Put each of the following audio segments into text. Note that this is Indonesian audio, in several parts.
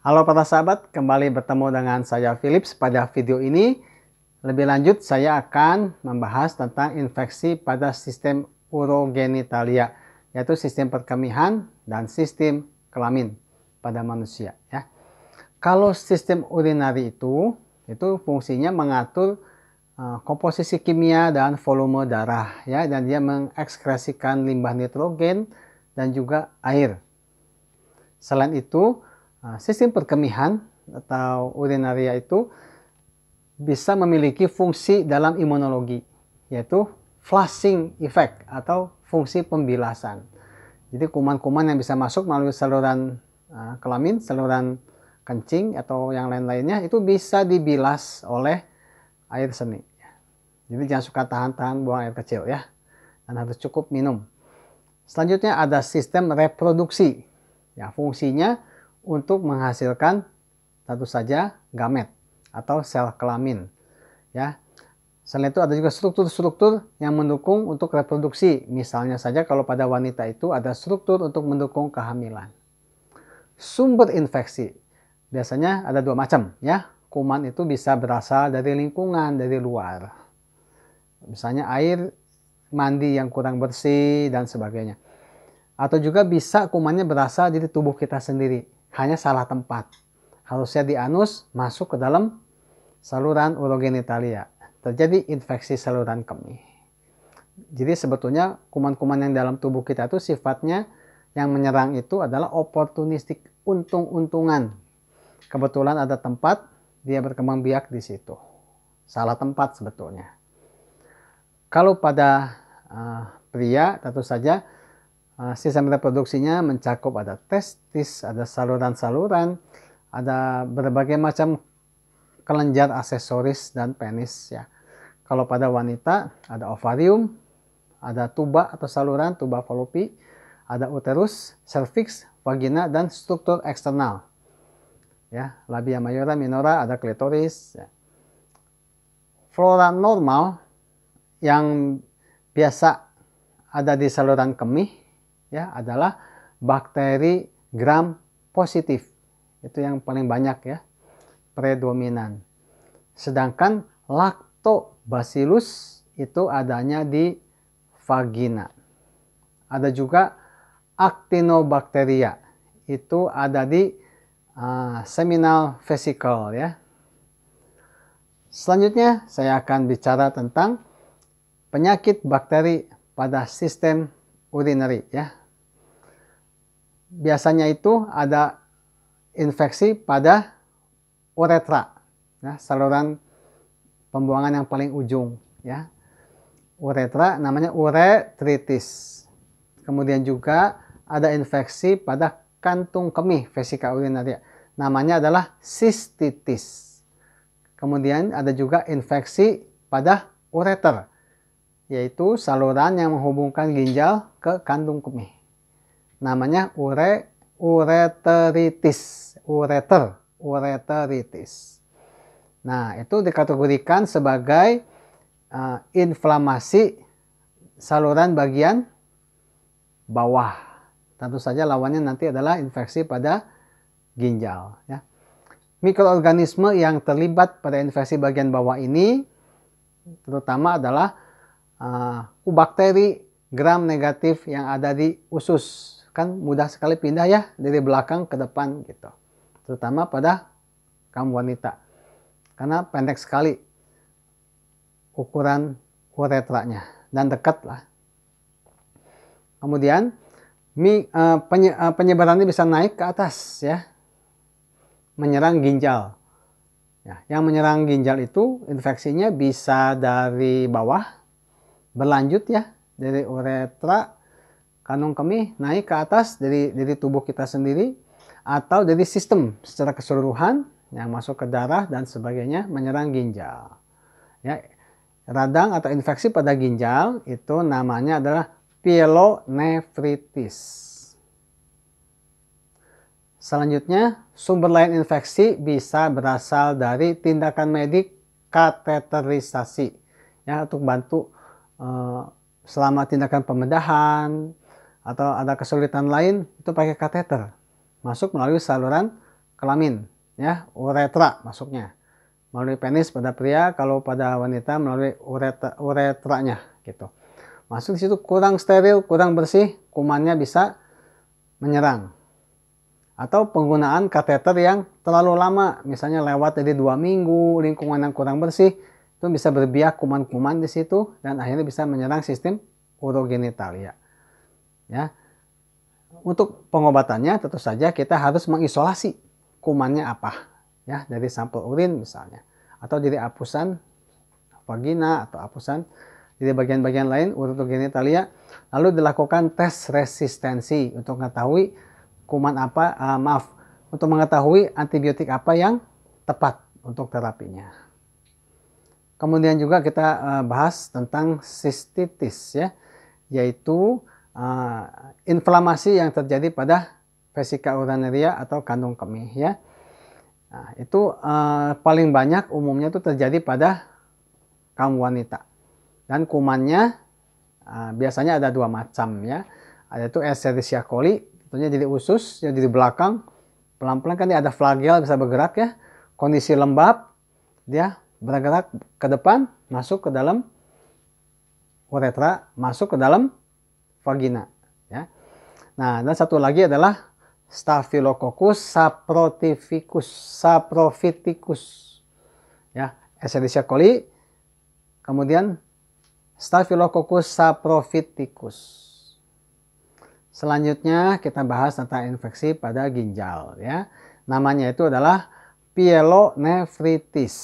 Halo para sahabat, kembali bertemu dengan saya Philips pada video ini. Lebih lanjut saya akan membahas tentang infeksi pada sistem urogenitalia, yaitu sistem perkemihan dan sistem kelamin pada manusia ya. Kalau sistem urinari itu itu fungsinya mengatur eh, komposisi kimia dan volume darah ya dan dia mengekskresikan limbah nitrogen dan juga air. Selain itu, Ah, sistem perkemihan atau urinaria itu bisa memiliki fungsi dalam imunologi yaitu flushing effect atau fungsi pembilasan. Jadi kuman-kuman yang bisa masuk melalui saluran ah, kelamin, saluran kencing atau yang lain-lainnya itu bisa dibilas oleh air seni. Jadi jangan suka tahan-tahan buang air kecil ya. Dan harus cukup minum. Selanjutnya ada sistem reproduksi. Ya, fungsinya untuk menghasilkan tentu saja gamet atau sel kelamin. Ya. Selain itu ada juga struktur-struktur yang mendukung untuk reproduksi. Misalnya saja kalau pada wanita itu ada struktur untuk mendukung kehamilan. Sumber infeksi biasanya ada dua macam ya. Kuman itu bisa berasal dari lingkungan, dari luar. Misalnya air mandi yang kurang bersih dan sebagainya. Atau juga bisa kumannya berasal dari tubuh kita sendiri hanya salah tempat. Harusnya di anus masuk ke dalam saluran urogenitalia. Terjadi infeksi saluran kemih. Jadi sebetulnya kuman-kuman yang dalam tubuh kita itu sifatnya yang menyerang itu adalah oportunistik untung-untungan. Kebetulan ada tempat dia berkembang biak di situ. Salah tempat sebetulnya. Kalau pada uh, pria tentu saja Ah, sistem reproduksinya mencakup ada testis, ada saluran-saluran, ada berbagai macam kelenjar aksesoris dan penis ya. Kalau pada wanita ada ovarium, ada tuba atau saluran tuba falopi, ada uterus, cervix, vagina dan struktur eksternal. Ya, labia majora minora ada klitoris. Ya. Flora normal yang biasa ada di saluran kemih ya adalah bakteri gram positif. Itu yang paling banyak ya, predominan. Sedangkan lactobacillus itu adanya di vagina. Ada juga actinobacteria. Itu ada di uh, seminal vesicle ya. Selanjutnya saya akan bicara tentang penyakit bakteri pada sistem urinary ya biasanya itu ada infeksi pada uretra, ya, saluran pembuangan yang paling ujung, ya. Uretra namanya uretritis. Kemudian juga ada infeksi pada kantung kemih vesika urinaria. Namanya adalah sistitis. Kemudian ada juga infeksi pada ureter, yaitu saluran yang menghubungkan ginjal ke kantung kemih namanya ure ureteritis, ureter, ureteritis. Nah, itu dikategorikan sebagai uh, inflamasi saluran bagian bawah. Tentu saja lawannya nanti adalah infeksi pada ginjal. Ya. Mikroorganisme yang terlibat pada infeksi bagian bawah ini terutama adalah uh, eh, bakteri gram negatif yang ada di usus kan mudah sekali pindah ya dari belakang ke depan gitu. Terutama pada kaum wanita. Karena pendek sekali ukuran uretranya dan dekat lah. Kemudian mi, eh, eh, penyebarannya bisa naik ke atas ya. Menyerang ginjal. Ya, yang menyerang ginjal itu infeksinya bisa dari bawah berlanjut ya dari uretra kandung kemih naik ke atas dari dari tubuh kita sendiri atau dari sistem secara keseluruhan yang masuk ke darah dan sebagainya menyerang ginjal. Ya, radang atau infeksi pada ginjal itu namanya adalah pielonefritis. Selanjutnya, sumber lain infeksi bisa berasal dari tindakan medik kateterisasi ya untuk bantu eh, selama tindakan pembedahan, atau ada kesulitan lain itu pakai kateter masuk melalui saluran kelamin ya uretra masuknya melalui penis pada pria kalau pada wanita melalui uretra, uretranya gitu masuk di situ kurang steril kurang bersih kumannya bisa menyerang atau penggunaan kateter yang terlalu lama misalnya lewat dari dua minggu lingkungan yang kurang bersih itu bisa berbiak kuman-kuman di situ dan akhirnya bisa menyerang sistem urogenital ya Ya. Untuk pengobatannya tentu saja kita harus mengisolasi kumannya apa ya dari sampel urin misalnya atau dari apusan vagina atau apusan dari bagian-bagian lain genitalia lalu dilakukan tes resistensi untuk mengetahui kuman apa uh, maaf untuk mengetahui antibiotik apa yang tepat untuk terapinya. Kemudian juga kita eh, bahas tentang sistitis ya, yaitu uh, inflamasi yang terjadi pada vesika urinaria atau kandung kemih ya. Nah, itu uh, paling banyak umumnya itu terjadi pada kaum wanita. Dan kumannya uh, biasanya ada dua macam ya. Ada itu Escherichia coli, tentunya jadi usus, ya, jadi belakang. Pelan-pelan kan dia ada flagel bisa bergerak ya. Kondisi lembab, dia bergerak ke depan, masuk ke dalam uretra, masuk ke dalam vagina. Ya. Nah, dan satu lagi adalah Staphylococcus saprotificus, saprophyticus, ya, Escherichia coli, kemudian Staphylococcus saprophyticus. Selanjutnya kita bahas tentang infeksi pada ginjal, ya. Namanya itu adalah pielonefritis.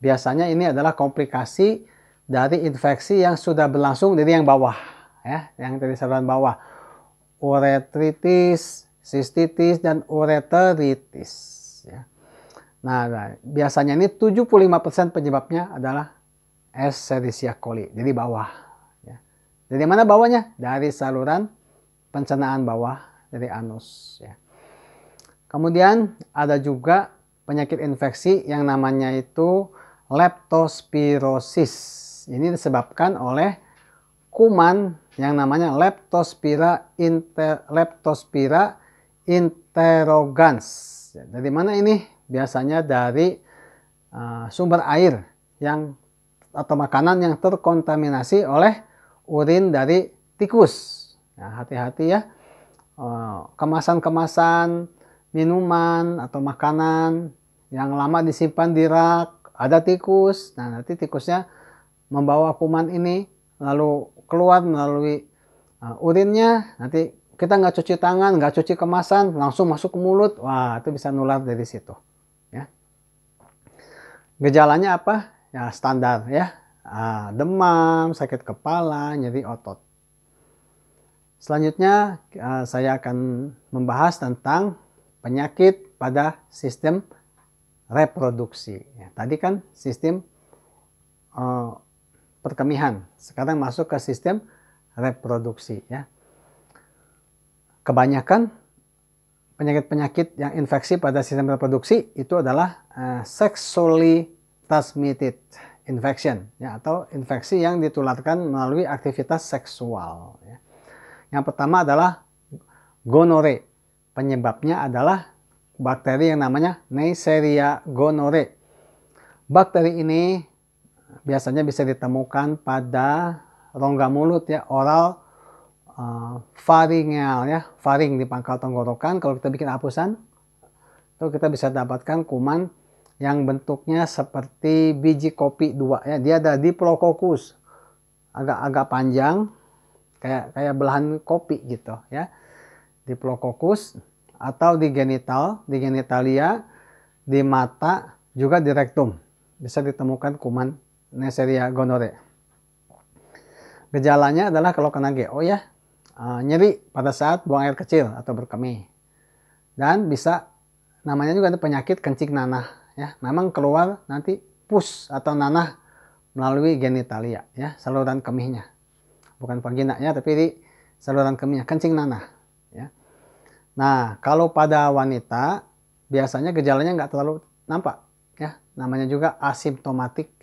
Biasanya ini adalah komplikasi dari infeksi yang sudah berlangsung dari yang bawah ya yang dari saluran bawah uretritis sistitis dan ureteritis ya. Nah, nah biasanya ini 75% penyebabnya adalah Escherichia coli jadi bawah ya. dari mana bawahnya dari saluran pencernaan bawah dari anus ya. kemudian ada juga penyakit infeksi yang namanya itu leptospirosis ini disebabkan oleh kuman yang namanya Leptospira inter, Leptospira interrogans. Dari mana ini? Biasanya dari uh, sumber air yang atau makanan yang terkontaminasi oleh urin dari tikus. Nah, hati-hati ya. Eh, kemasan-kemasan minuman atau makanan yang lama disimpan di rak, ada tikus. Nah, nanti tikusnya membawa kuman ini lalu keluar melalui uh, urinnya nanti kita nggak cuci tangan nggak cuci kemasan langsung masuk ke mulut wah itu bisa nular dari situ ya gejalanya apa ya standar ya uh, demam sakit kepala nyeri otot selanjutnya uh, saya akan membahas tentang penyakit pada sistem reproduksi ya, tadi kan sistem uh, perkemihan. Sekarang masuk ke sistem reproduksi ya. Kebanyakan penyakit-penyakit yang infeksi pada sistem reproduksi itu adalah uh, eh, sexually transmitted infection ya atau infeksi yang ditularkan melalui aktivitas seksual ya. Yang pertama adalah gonore. Penyebabnya adalah bakteri yang namanya Neisseria gonore. Bakteri ini biasanya bisa ditemukan pada rongga mulut ya, oral uh, eh, faringal ya, faring di pangkal tenggorokan. Kalau kita bikin apusan, itu kita bisa dapatkan kuman yang bentuknya seperti biji kopi dua ya. Dia ada diplokokus, agak-agak panjang, kayak kayak belahan kopi gitu ya, di diplokokus atau di genital, di genitalia, di mata, juga di rektum bisa ditemukan kuman Neseria ya, gonore. Gejalanya adalah kalau kena GO ya, ah, nyeri pada saat buang air kecil atau berkemih. Dan bisa namanya juga ada penyakit kencing nanah ya. Memang keluar nanti pus atau nanah melalui genitalia ya, saluran kemihnya. Bukan vagina ya, tapi di saluran kemihnya, kencing nanah ya. Nah, kalau pada wanita biasanya gejalanya nggak terlalu nampak ya. Namanya juga asimptomatik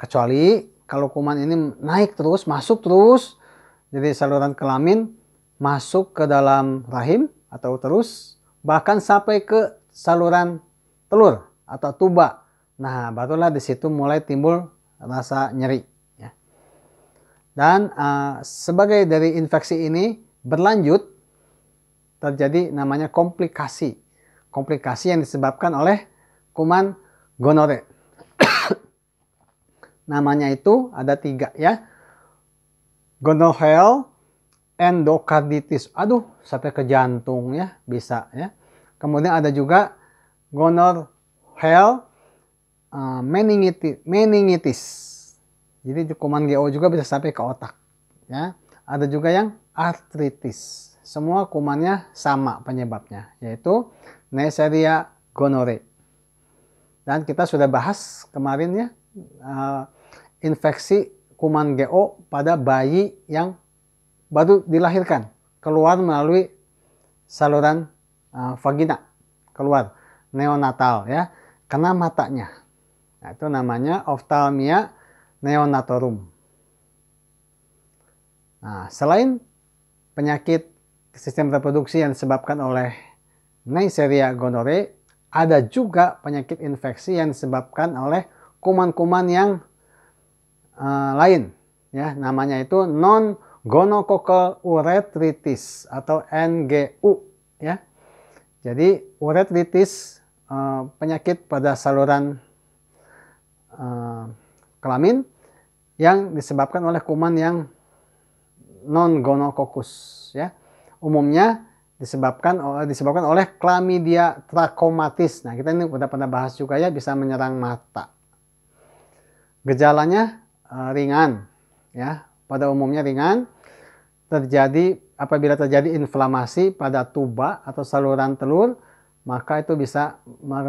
Kecuali kalau kuman ini naik terus, masuk terus jadi saluran kelamin masuk ke dalam rahim atau terus bahkan sampai ke saluran telur atau tuba. Nah, barulah di situ mulai timbul rasa nyeri. Ya. Dan uh, sebagai dari infeksi ini berlanjut terjadi namanya komplikasi. Komplikasi yang disebabkan oleh kuman gonore namanya itu ada tiga ya. Gonohel, endokarditis, aduh sampai ke jantung ya bisa ya. Kemudian ada juga gonorrhea, uh, meningitis, meningitis. Jadi kuman GO juga bisa sampai ke otak ya. Ada juga yang artritis. Semua kumannya sama penyebabnya yaitu Neisseria gonore Dan kita sudah bahas kemarin ya eh, infeksi kuman GO pada bayi yang baru dilahirkan keluar melalui saluran uh, vagina keluar neonatal ya kena matanya nah, itu namanya oftalmia neonatorum nah selain penyakit sistem reproduksi yang disebabkan oleh Neisseria gonore ada juga penyakit infeksi yang disebabkan oleh kuman-kuman yang Eh, lain ya namanya itu non gonococcal urethritis atau NGU ya. Jadi urethritis uh, penyakit pada saluran uh, kelamin yang disebabkan oleh kuman yang non gonococcus ya. Umumnya disebabkan disebabkan oleh chlamydia trachomatis. Nah, kita ini udah pernah bahas juga ya bisa menyerang mata. Gejalanya Eh, ringan ya pada umumnya ringan terjadi apabila terjadi inflamasi pada tuba atau saluran telur maka itu bisa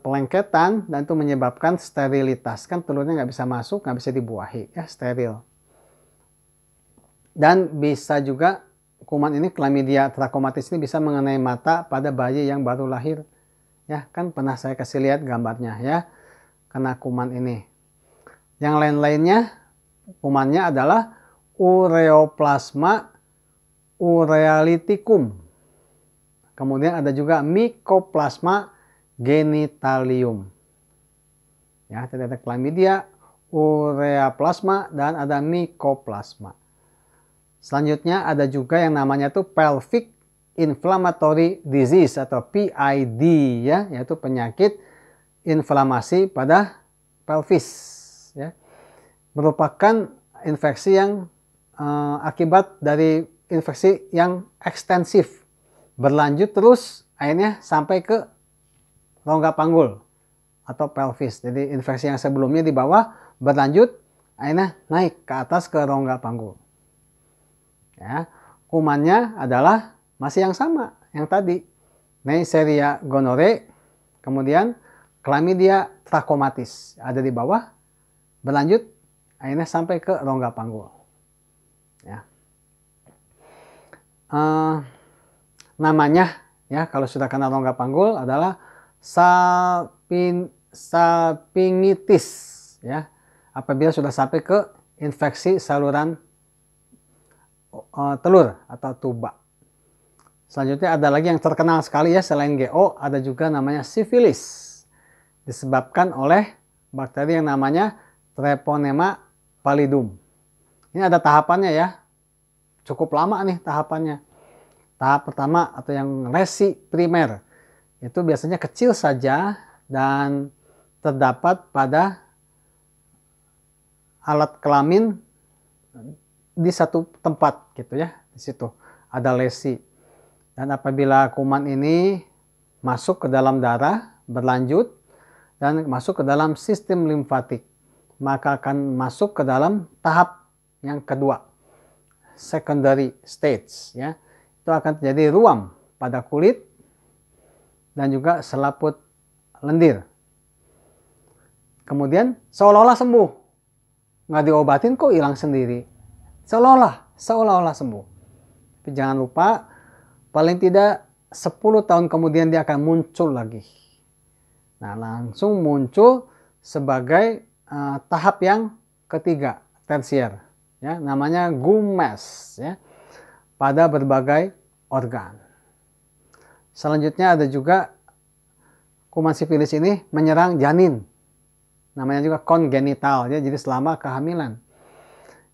pelengketan dan itu menyebabkan sterilitas kan telurnya nggak bisa masuk nggak bisa dibuahi ya steril dan bisa juga kuman ini klamidia trachomatis ini bisa mengenai mata pada bayi yang baru lahir ya kan pernah saya kasih lihat gambarnya ya kena kuman ini yang lain-lainnya kumannya adalah Ureoplasma urealiticum. Kemudian ada juga Mycoplasma genitalium. Ya, tadi ada chlamydia, ureaplasma dan ada mycoplasma. Selanjutnya ada juga yang namanya tuh pelvic inflammatory disease atau PID ya, yaitu penyakit inflamasi pada pelvis ya merupakan infeksi yang uh, akibat dari infeksi yang ekstensif berlanjut terus akhirnya sampai ke rongga panggul atau pelvis. Jadi infeksi yang sebelumnya di bawah berlanjut akhirnya naik ke atas ke rongga panggul. Ya, kumannya adalah masih yang sama yang tadi. Neisseria gonore, kemudian chlamydia trachomatis ada di bawah berlanjut akhirnya sampai ke rongga panggul. Ya. Uh, namanya ya kalau sudah kena rongga panggul adalah salpin, salpingitis ya apabila sudah sampai ke infeksi saluran uh, telur atau tuba. Selanjutnya ada lagi yang terkenal sekali ya selain GO ada juga namanya sifilis disebabkan oleh bakteri yang namanya Treponema palidum. Ini ada tahapannya ya. Cukup lama nih tahapannya. Tahap pertama atau yang resi primer. Itu biasanya kecil saja dan terdapat pada alat kelamin di satu tempat gitu ya. Di situ ada lesi. Dan apabila kuman ini masuk ke dalam darah berlanjut dan masuk ke dalam sistem limfatik maka akan masuk ke dalam tahap yang kedua, secondary stage. Ya, itu akan terjadi ruam pada kulit dan juga selaput lendir. Kemudian seolah-olah sembuh, nggak diobatin kok hilang sendiri. Seolah-olah, seolah-olah sembuh. Tapi jangan lupa, paling tidak 10 tahun kemudian dia akan muncul lagi. Nah, langsung muncul sebagai uh, tahap yang ketiga tersier ya namanya gumes ya pada berbagai organ. Selanjutnya ada juga kuman sifilis ini menyerang janin. Namanya juga kongenital ya jadi selama kehamilan.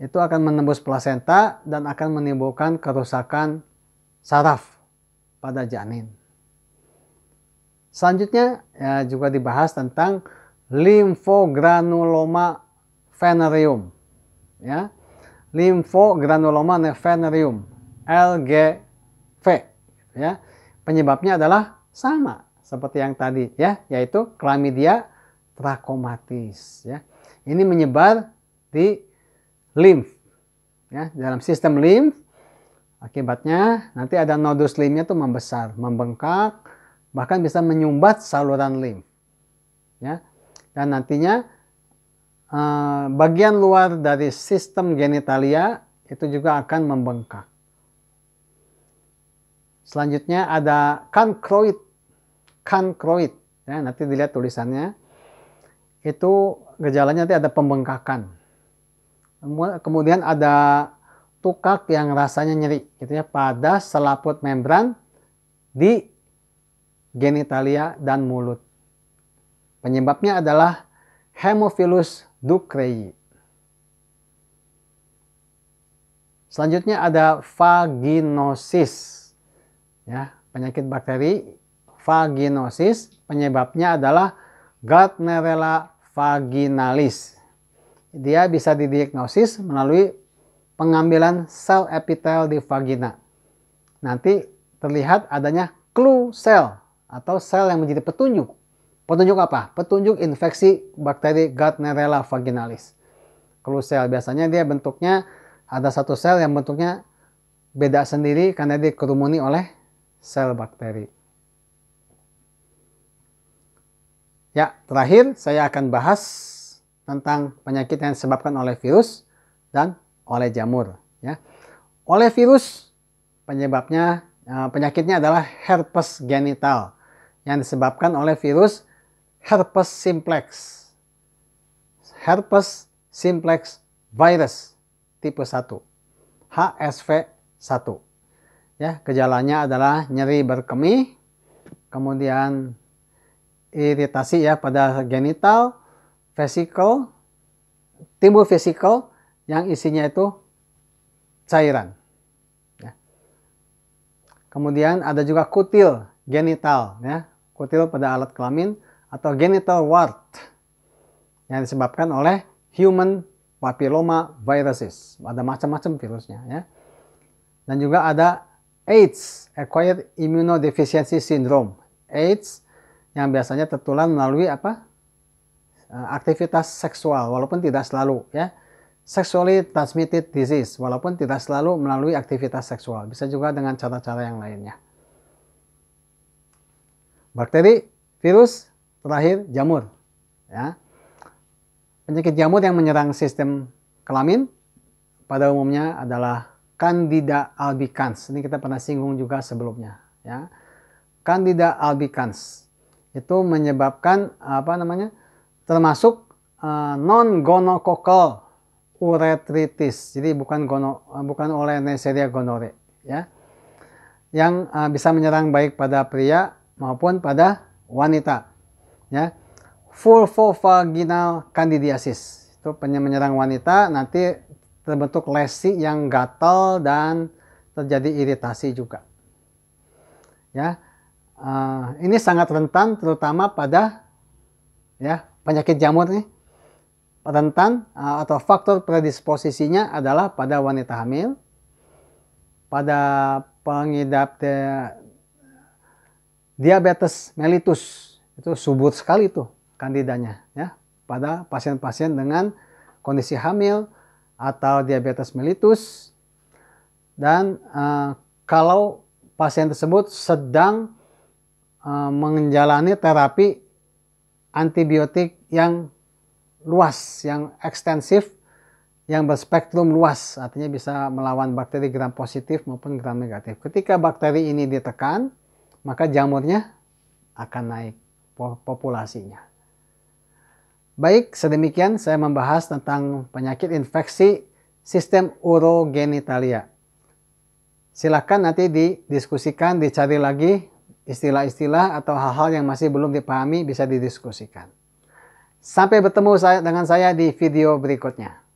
Itu akan menembus plasenta dan akan menimbulkan kerusakan saraf pada janin. Selanjutnya ya, juga dibahas tentang limfogranuloma venereum ya limfogranuloma venereum LGV ya penyebabnya adalah sama seperti yang tadi ya yaitu chlamydia trachomatis ya ini menyebar di limf ya dalam sistem limf akibatnya nanti ada nodus limfnya tuh membesar membengkak bahkan bisa menyumbat saluran limf ya dan nantinya eh, bagian luar dari sistem genitalia itu juga akan membengkak. Selanjutnya ada kankroid. Kankroid. Ya, nanti dilihat tulisannya. Itu gejalanya nanti ada pembengkakan. Kemudian ada tukak yang rasanya nyeri gitu ya pada selaput membran di genitalia dan mulut. Penyebabnya adalah Hemophilus ducreyi. Selanjutnya ada vaginosis. Ya, penyakit bakteri vaginosis penyebabnya adalah Gardnerella vaginalis. Dia bisa didiagnosis melalui pengambilan sel epitel di vagina. Nanti terlihat adanya clue cell atau sel yang menjadi petunjuk Petunjuk apa? Petunjuk infeksi bakteri Gardnerella vaginalis. sel biasanya dia bentuknya ada satu sel yang bentuknya beda sendiri karena dikerumuni oleh sel bakteri. Ya, terakhir saya akan bahas tentang penyakit yang disebabkan oleh virus dan oleh jamur. Ya. Oleh virus, penyebabnya eh, penyakitnya adalah herpes genital yang disebabkan oleh virus herpes simplex. Herpes simplex virus tipe 1, HSV 1. Ya, gejalanya adalah nyeri berkemih, kemudian iritasi ya pada genital, vesikel, timbul vesikel yang isinya itu cairan. Ya. Kemudian ada juga kutil genital, ya, kutil pada alat kelamin, atau genital wart yang disebabkan oleh human papilloma viruses. Ada macam-macam virusnya ya. Dan juga ada AIDS, acquired immunodeficiency syndrome. AIDS yang biasanya tertular melalui apa? Eh, aktivitas seksual walaupun tidak selalu ya. Sexually transmitted disease walaupun tidak selalu melalui aktivitas seksual, bisa juga dengan cara-cara yang lainnya. Bakteri, virus, Terakhir, jamur. Ya. Penyakit jamur yang menyerang sistem kelamin pada umumnya adalah Candida albicans. Ini kita pernah singgung juga sebelumnya. Ya. Candida albicans itu menyebabkan apa namanya termasuk uh, eh, non gonokokal uretritis. Jadi bukan gono bukan oleh Neisseria gonore ya. Yang uh, bisa menyerang baik pada pria maupun pada wanita ya vulvovaginal candidiasis itu menyerang wanita nanti terbentuk lesi yang gatal dan terjadi iritasi juga ya uh, ini sangat rentan terutama pada ya penyakit jamur nih rentan uh, atau faktor predisposisinya adalah pada wanita hamil pada pengidap diabetes mellitus itu subur sekali tuh kandidanya ya pada pasien-pasien dengan kondisi hamil atau diabetes mellitus dan uh, kalau pasien tersebut sedang uh, menjalani terapi antibiotik yang luas, yang ekstensif, yang berspektrum luas, artinya bisa melawan bakteri gram positif maupun gram negatif. Ketika bakteri ini ditekan, maka jamurnya akan naik populasinya. Baik, sedemikian saya membahas tentang penyakit infeksi sistem urogenitalia. Silahkan nanti didiskusikan, dicari lagi istilah-istilah atau hal-hal yang masih belum dipahami bisa didiskusikan. Sampai bertemu dengan saya di video berikutnya.